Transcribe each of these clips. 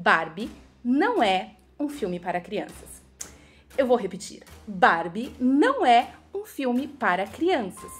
Barbie não é um filme para crianças. Eu vou repetir: Barbie não é um filme para crianças.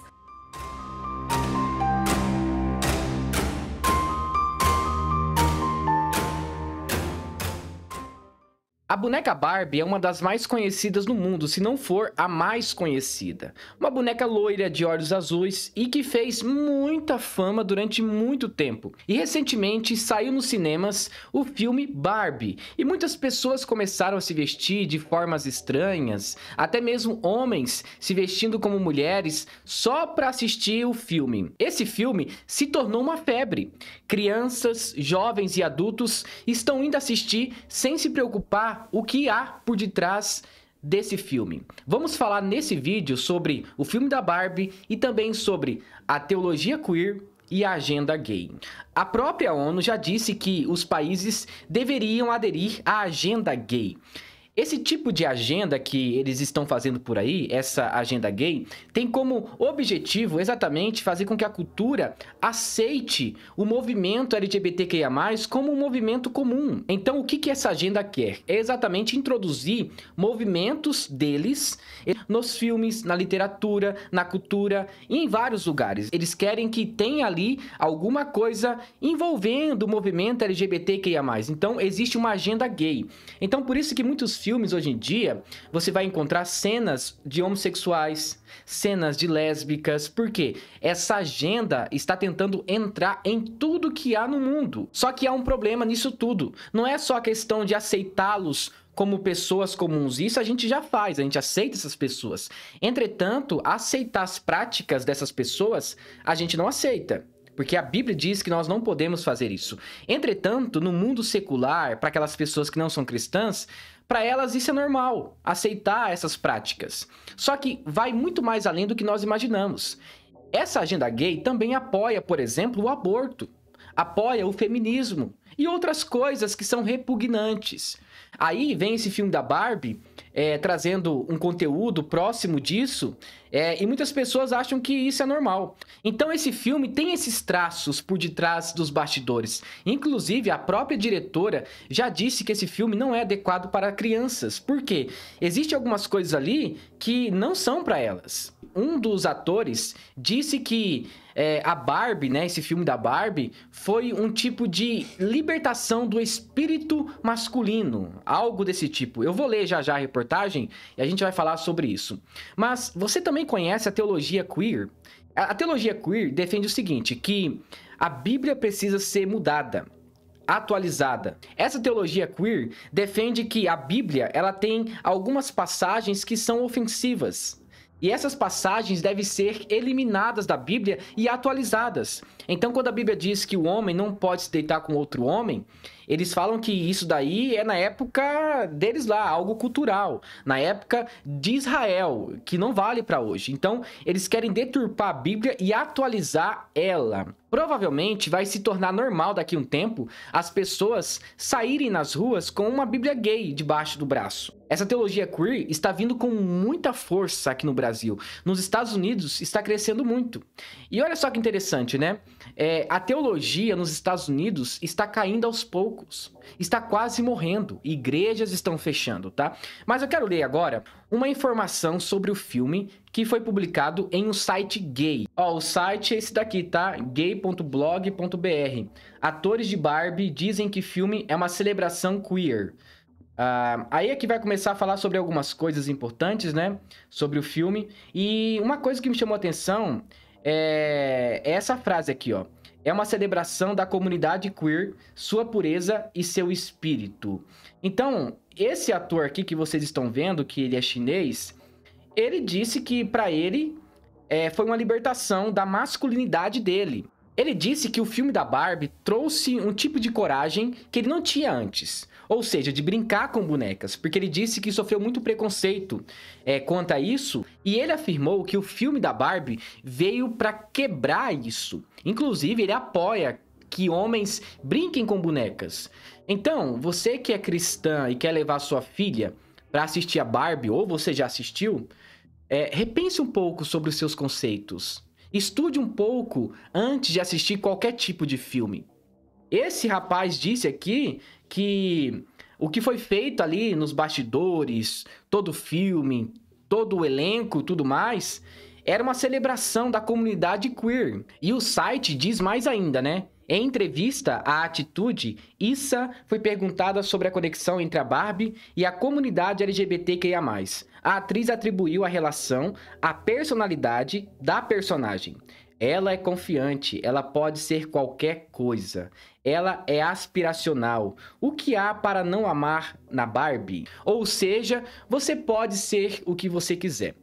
A boneca Barbie é uma das mais conhecidas no mundo, se não for a mais conhecida. Uma boneca loira de olhos azuis e que fez muita fama durante muito tempo. E recentemente saiu nos cinemas o filme Barbie, e muitas pessoas começaram a se vestir de formas estranhas, até mesmo homens se vestindo como mulheres só para assistir o filme. Esse filme se tornou uma febre. Crianças, jovens e adultos estão indo assistir sem se preocupar o que há por detrás desse filme. Vamos falar nesse vídeo sobre o filme da Barbie e também sobre a teologia queer e a agenda gay. A própria ONU já disse que os países deveriam aderir à agenda gay. Esse tipo de agenda que eles estão fazendo por aí, essa agenda gay, tem como objetivo exatamente fazer com que a cultura aceite o movimento LGBTQIA, como um movimento comum. Então, o que, que essa agenda quer? É exatamente introduzir movimentos deles nos filmes, na literatura, na cultura e em vários lugares. Eles querem que tenha ali alguma coisa envolvendo o movimento LGBTQIA. Então, existe uma agenda gay. Então, por isso que muitos filmes hoje em dia, você vai encontrar cenas de homossexuais, cenas de lésbicas, porque essa agenda está tentando entrar em tudo que há no mundo. Só que há um problema nisso tudo. Não é só a questão de aceitá-los como pessoas comuns. Isso a gente já faz, a gente aceita essas pessoas. Entretanto, aceitar as práticas dessas pessoas, a gente não aceita porque a Bíblia diz que nós não podemos fazer isso. Entretanto, no mundo secular, para aquelas pessoas que não são cristãs, para elas isso é normal, aceitar essas práticas. Só que vai muito mais além do que nós imaginamos. Essa agenda gay também apoia, por exemplo, o aborto, apoia o feminismo e outras coisas que são repugnantes. Aí vem esse filme da Barbie é, trazendo um conteúdo próximo disso, é, e muitas pessoas acham que isso é normal. Então esse filme tem esses traços por detrás dos bastidores. Inclusive, a própria diretora já disse que esse filme não é adequado para crianças. Por quê? Existem algumas coisas ali que não são para elas um dos atores disse que é, a Barbie, né, esse filme da Barbie, foi um tipo de libertação do espírito masculino, algo desse tipo. Eu vou ler já já a reportagem e a gente vai falar sobre isso. Mas você também conhece a teologia queer? A, a teologia queer defende o seguinte, que a Bíblia precisa ser mudada atualizada. Essa teologia queer defende que a Bíblia ela tem algumas passagens que são ofensivas e essas passagens devem ser eliminadas da Bíblia e atualizadas. Então, quando a Bíblia diz que o homem não pode se deitar com outro homem, eles falam que isso daí é na época deles lá, algo cultural, na época de Israel, que não vale para hoje. Então, eles querem deturpar a Bíblia e atualizar ela. Provavelmente vai se tornar normal daqui a um tempo as pessoas saírem nas ruas com uma Bíblia gay debaixo do braço. Essa teologia queer está vindo com muita força aqui no Brasil. Nos Estados Unidos está crescendo muito. E olha só que interessante, né? É, a teologia nos Estados Unidos está caindo aos poucos. Está quase morrendo. Igrejas estão fechando, tá? Mas eu quero ler agora uma informação sobre o filme que foi publicado em um site gay. Ó, o site é esse daqui, tá? gay.blog.br. Atores de Barbie dizem que filme é uma celebração queer. Uh, aí é que vai começar a falar sobre algumas coisas importantes, né? Sobre o filme. E uma coisa que me chamou a atenção é essa frase aqui, ó. É uma celebração da comunidade queer, sua pureza e seu espírito. Então, esse ator aqui que vocês estão vendo, que ele é chinês, ele disse que para ele é, foi uma libertação da masculinidade dele. Ele disse que o filme da Barbie trouxe um tipo de coragem que ele não tinha antes. Ou seja, de brincar com bonecas, porque ele disse que sofreu muito preconceito é, quanto a isso, e ele afirmou que o filme da Barbie veio para quebrar isso. Inclusive, ele apoia que homens brinquem com bonecas. Então, você que é cristã e quer levar sua filha para assistir a Barbie, ou você já assistiu, é, repense um pouco sobre os seus conceitos. Estude um pouco antes de assistir qualquer tipo de filme. Esse rapaz disse aqui que o que foi feito ali nos bastidores, todo o filme, todo o elenco, tudo mais, era uma celebração da comunidade queer. E o site diz mais ainda, né? Em entrevista à Atitude, Issa foi perguntada sobre a conexão entre a Barbie e a comunidade LGBTQIA+. A atriz atribuiu a relação à personalidade da personagem. Ela é confiante, ela pode ser qualquer coisa ela é aspiracional. O que há para não amar na Barbie? Ou seja, você pode ser o que você quiser.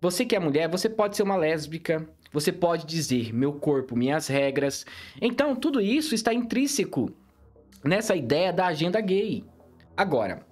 Você que é mulher, você pode ser uma lésbica, você pode dizer meu corpo, minhas regras. Então, tudo isso está intrínseco nessa ideia da agenda gay. Agora,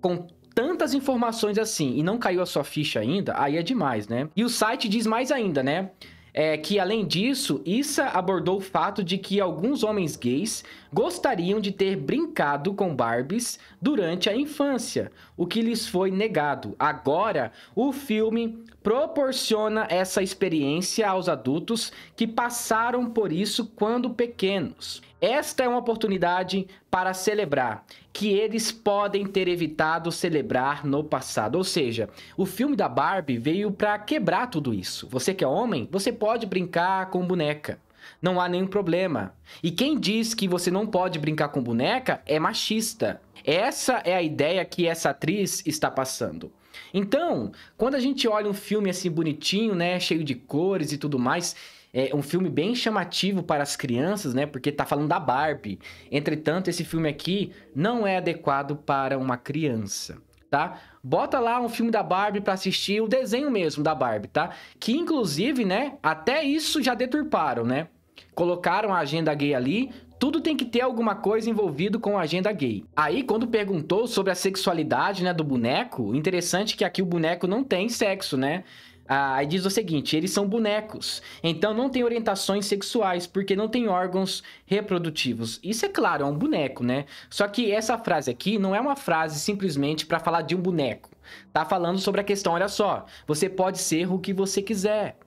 com tantas informações assim e não caiu a sua ficha ainda, aí é demais, né? E o site diz mais ainda, né? é que, além disso, Issa abordou o fato de que alguns homens gays gostariam de ter brincado com Barbies durante a infância, o que lhes foi negado. Agora, o filme proporciona essa experiência aos adultos que passaram por isso quando pequenos. Esta é uma oportunidade para celebrar que eles podem ter evitado celebrar no passado. Ou seja, o filme da Barbie veio para quebrar tudo isso. Você que é homem, você pode brincar com boneca. Não há nenhum problema. E quem diz que você não pode brincar com boneca é machista. Essa é a ideia que essa atriz está passando. Então, quando a gente olha um filme assim bonitinho, né, cheio de cores e tudo mais, é um filme bem chamativo para as crianças, né? Porque tá falando da Barbie. Entretanto, esse filme aqui não é adequado para uma criança, tá? Bota lá um filme da Barbie para assistir, o desenho mesmo da Barbie, tá? Que inclusive, né, até isso já deturparam, né? Colocaram a agenda gay ali, tudo tem que ter alguma coisa envolvido com a agenda gay. Aí, quando perguntou sobre a sexualidade, né, do boneco, interessante que aqui o boneco não tem sexo, né? Ah, aí diz o seguinte: eles são bonecos, então não tem orientações sexuais, porque não tem órgãos reprodutivos. Isso é claro, é um boneco, né? Só que essa frase aqui não é uma frase simplesmente para falar de um boneco. Tá falando sobre a questão, olha só, você pode ser o que você quiser.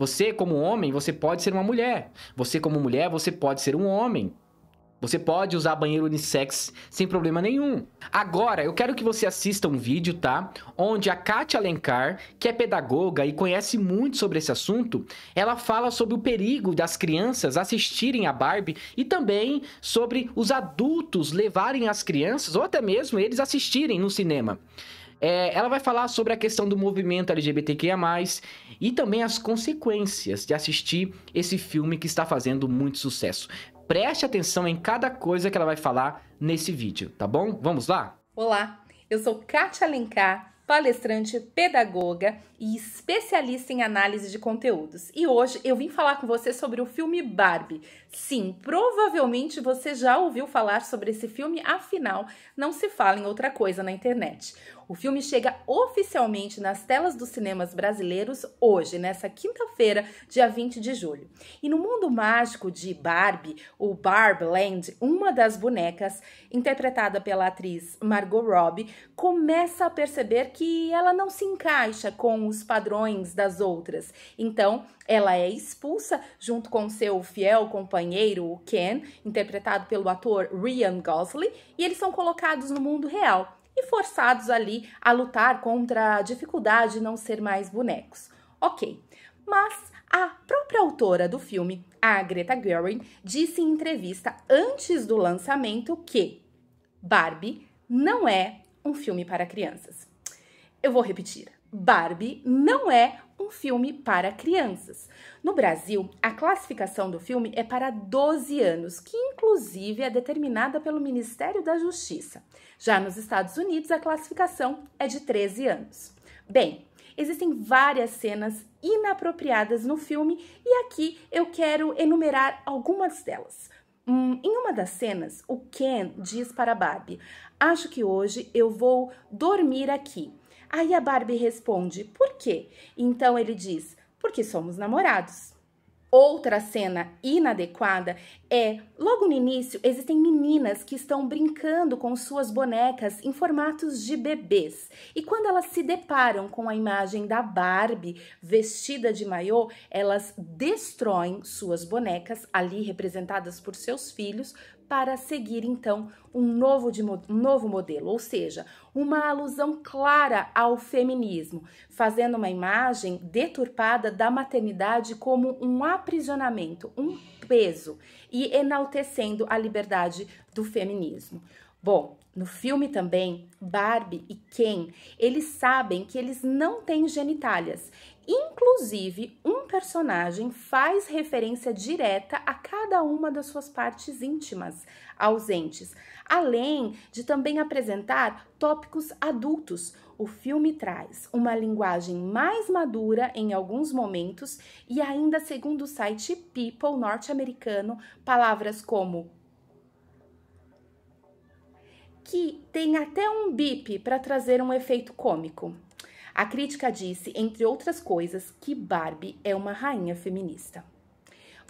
Você, como homem, você pode ser uma mulher. Você, como mulher, você pode ser um homem. Você pode usar banheiro unissex sem problema nenhum. Agora, eu quero que você assista um vídeo, tá? Onde a Kátia Alencar, que é pedagoga e conhece muito sobre esse assunto, ela fala sobre o perigo das crianças assistirem a Barbie e também sobre os adultos levarem as crianças ou até mesmo eles assistirem no cinema. É, ela vai falar sobre a questão do movimento LGBTQIA, e também as consequências de assistir esse filme que está fazendo muito sucesso preste atenção em cada coisa que ela vai falar nesse vídeo, tá bom? Vamos lá? Olá, eu sou Kátia Alencar, palestrante, pedagoga e especialista em análise de conteúdos. E hoje eu vim falar com você sobre o filme Barbie. Sim, provavelmente você já ouviu falar sobre esse filme, afinal, não se fala em outra coisa na internet. O filme chega oficialmente nas telas dos cinemas brasileiros hoje, nessa quinta-feira, dia 20 de julho. E no mundo mágico de Barbie, Barb Barbland, uma das bonecas, interpretada pela atriz Margot Robbie, começa a perceber que ela não se encaixa com os padrões das outras. Então, ela é expulsa junto com seu fiel companheiro, o Ken, interpretado pelo ator Ryan Gosling, e eles são colocados no mundo real e forçados ali a lutar contra a dificuldade de não ser mais bonecos. Ok, mas a própria autora do filme, a Greta Gerwig, disse em entrevista antes do lançamento que Barbie não é um filme para crianças. Eu vou repetir. Barbie não é um filme para crianças. No Brasil, a classificação do filme é para 12 anos, que inclusive é determinada pelo Ministério da Justiça. Já nos Estados Unidos, a classificação é de 13 anos. Bem, existem várias cenas inapropriadas no filme e aqui eu quero enumerar algumas delas. Hum, em uma das cenas, o Ken diz para Barbie: Acho que hoje eu vou dormir aqui. Aí a Barbie responde: Por quê? Então ele diz: Porque somos namorados. Outra cena inadequada é, logo no início, existem meninas que estão brincando com suas bonecas em formatos de bebês. E quando elas se deparam com a imagem da Barbie vestida de maiô, elas destroem suas bonecas ali representadas por seus filhos para seguir então um novo, de, um novo modelo, ou seja, uma alusão clara ao feminismo, fazendo uma imagem deturpada da maternidade como um aprisionamento, um peso e enaltecendo a liberdade do feminismo. Bom, no filme também, Barbie e Ken, eles sabem que eles não têm genitálias. Inclusive, um personagem faz referência direta a cada uma das suas partes íntimas ausentes, além de também apresentar tópicos adultos. O filme traz uma linguagem mais madura em alguns momentos e ainda segundo o site People norte-americano, palavras como que tem até um bip para trazer um efeito cômico. A crítica disse, entre outras coisas, que Barbie é uma rainha feminista.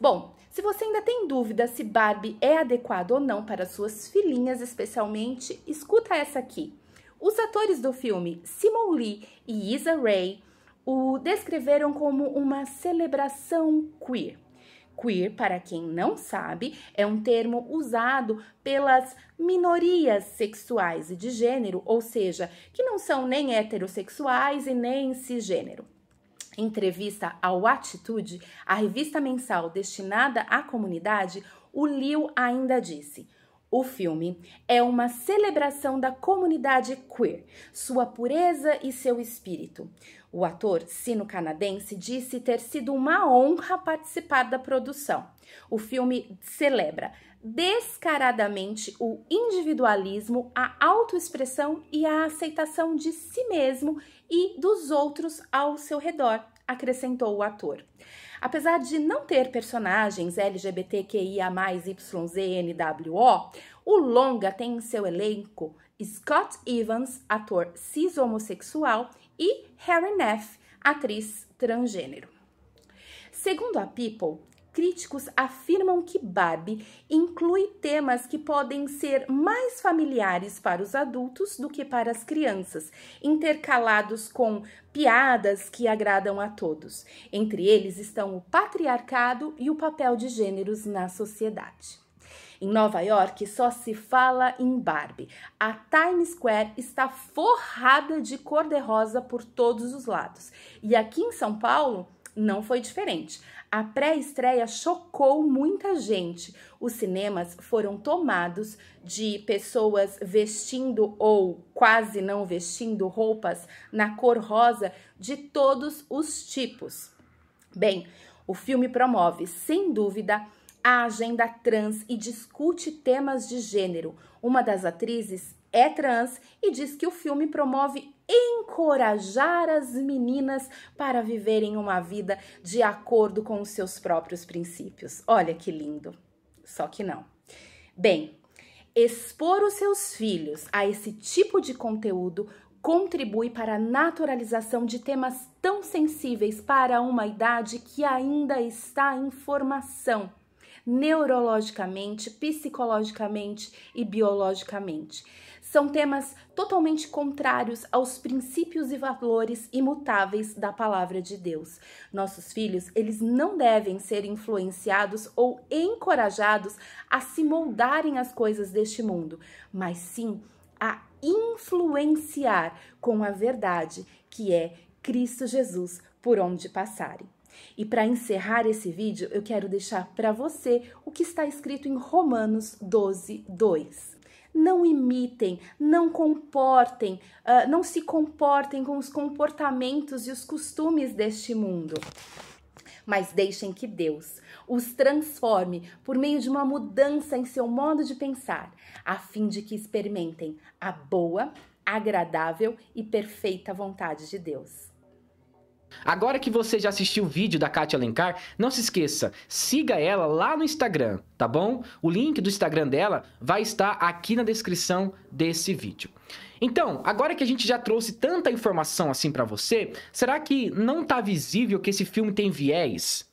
Bom, se você ainda tem dúvida se Barbie é adequado ou não para suas filhinhas, especialmente, escuta essa aqui. Os atores do filme Simon Lee e Isa Ray o descreveram como uma celebração queer queer, para quem não sabe, é um termo usado pelas minorias sexuais e de gênero, ou seja, que não são nem heterossexuais e nem cisgênero. Em entrevista ao Atitude, a revista mensal destinada à comunidade, o Liu ainda disse. O filme é uma celebração da comunidade queer, sua pureza e seu espírito. O ator sino-canadense disse ter sido uma honra participar da produção. O filme celebra descaradamente o individualismo, a autoexpressão e a aceitação de si mesmo e dos outros ao seu redor, acrescentou o ator. Apesar de não ter personagens LGBTQIA+, YZNWO, o longa tem em seu elenco Scott Evans, ator cis homossexual, e Harry Neff, atriz transgênero. Segundo a People, Críticos afirmam que Barbie inclui temas que podem ser mais familiares para os adultos do que para as crianças, intercalados com piadas que agradam a todos. Entre eles estão o patriarcado e o papel de gêneros na sociedade. Em Nova York só se fala em Barbie. A Times Square está forrada de cor-de-rosa por todos os lados. E aqui em São Paulo, não foi diferente. A pré-estreia chocou muita gente. Os cinemas foram tomados de pessoas vestindo ou quase não vestindo roupas na cor rosa de todos os tipos. Bem, o filme promove, sem dúvida, a agenda trans e discute temas de gênero. Uma das atrizes é trans e diz que o filme promove encorajar as meninas para viverem uma vida de acordo com os seus próprios princípios. Olha que lindo. Só que não. Bem, expor os seus filhos a esse tipo de conteúdo contribui para a naturalização de temas tão sensíveis para uma idade que ainda está em formação neurologicamente, psicologicamente e biologicamente. São temas totalmente contrários aos princípios e valores imutáveis da palavra de Deus. Nossos filhos, eles não devem ser influenciados ou encorajados a se moldarem às coisas deste mundo, mas sim a influenciar com a verdade que é Cristo Jesus por onde passarem. E para encerrar esse vídeo, eu quero deixar para você o que está escrito em Romanos 12, 2 não imitem, não comportem, uh, não se comportem com os comportamentos e os costumes deste mundo mas deixem que Deus os transforme por meio de uma mudança em seu modo de pensar, a fim de que experimentem a boa, agradável e perfeita vontade de Deus. Agora que você já assistiu o vídeo da Kátia Alencar, não se esqueça, siga ela lá no Instagram, tá bom? O link do Instagram dela vai estar aqui na descrição desse vídeo. Então, agora que a gente já trouxe tanta informação assim para você, será que não tá visível que esse filme tem viés?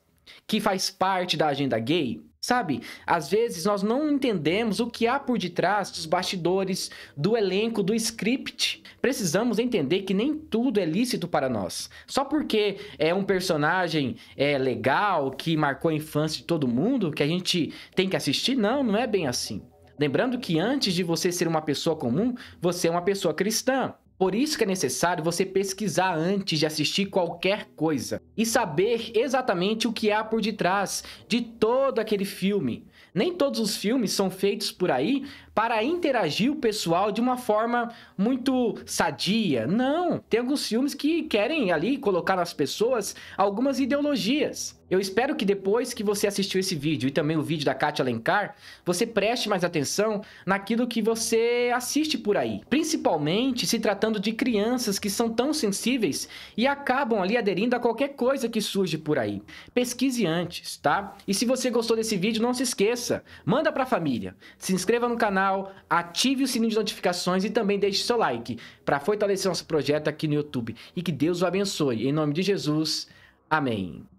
Que faz parte da agenda gay? Sabe, às vezes nós não entendemos o que há por detrás dos bastidores, do elenco, do script. Precisamos entender que nem tudo é lícito para nós. Só porque é um personagem é, legal, que marcou a infância de todo mundo, que a gente tem que assistir, não, não é bem assim. Lembrando que antes de você ser uma pessoa comum, você é uma pessoa cristã. Por isso que é necessário você pesquisar antes de assistir qualquer coisa e saber exatamente o que há por detrás de todo aquele filme. Nem todos os filmes são feitos por aí para interagir o pessoal de uma forma muito sadia. Não, tem alguns filmes que querem ali colocar nas pessoas algumas ideologias. Eu espero que depois que você assistiu esse vídeo e também o vídeo da Kátia Alencar, você preste mais atenção naquilo que você assiste por aí. Principalmente se tratando de crianças que são tão sensíveis e acabam ali aderindo a qualquer coisa que surge por aí. Pesquise antes, tá? E se você gostou desse vídeo, não se esqueça, manda pra família, se inscreva no canal, canal, ative o sininho de notificações e também deixe seu like para fortalecer nosso projeto aqui no YouTube. E que Deus o abençoe. Em nome de Jesus. Amém.